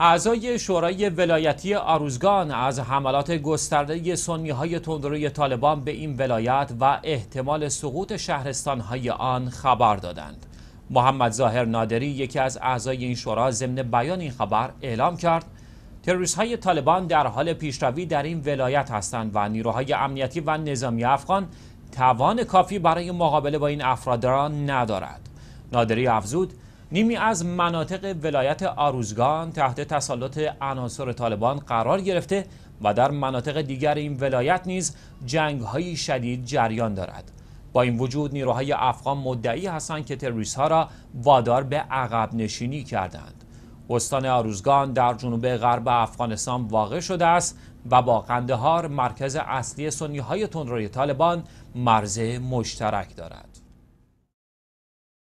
اعضای شورای ولایتی آروزگان از حملات گسترده سنی های تندروی طالبان به این ولایت و احتمال سقوط شهرستان های آن خبر دادند. محمد ظاهر نادری یکی از اعضای این شورا ضمن بیان این خبر اعلام کرد تروریست های طالبان در حال پیشروی در این ولایت هستند و نیروهای امنیتی و نظامی افغان توان کافی برای مقابله با این افراد را ندارد. نادری افزود نیمی از مناطق ولایت آروزگان تحت تسلط عناصر طالبان قرار گرفته و در مناطق دیگر این ولایت نیز جنگ شدید جریان دارد با این وجود نیروهای افغان مدعی هستند که تروریست ها را وادار به عقب نشینی کردند استان آروزگان در جنوب غرب افغانستان واقع شده است و با قندهار مرکز اصلی سنی های تندروی طالبان مرز مشترک دارد